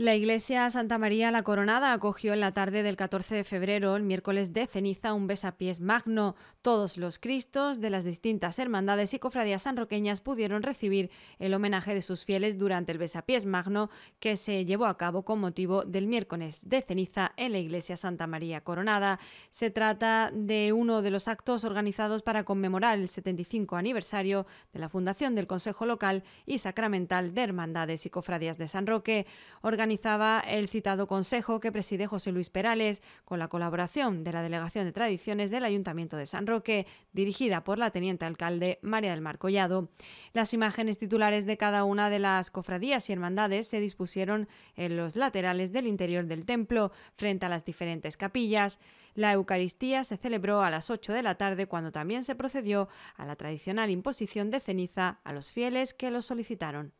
La iglesia Santa María la Coronada acogió en la tarde del 14 de febrero, el miércoles de ceniza, un besapiés magno. Todos los cristos de las distintas hermandades y cofradías sanroqueñas pudieron recibir el homenaje de sus fieles durante el besapiés magno que se llevó a cabo con motivo del miércoles de ceniza en la iglesia Santa María Coronada. Se trata de uno de los actos organizados para conmemorar el 75 aniversario de la fundación del Consejo Local y Sacramental de Hermandades y Cofradías de San Roque organizaba el citado consejo que preside José Luis Perales, con la colaboración de la Delegación de Tradiciones del Ayuntamiento de San Roque, dirigida por la teniente alcalde María del Mar Collado. Las imágenes titulares de cada una de las cofradías y hermandades se dispusieron en los laterales del interior del templo, frente a las diferentes capillas. La Eucaristía se celebró a las 8 de la tarde cuando también se procedió a la tradicional imposición de ceniza a los fieles que lo solicitaron.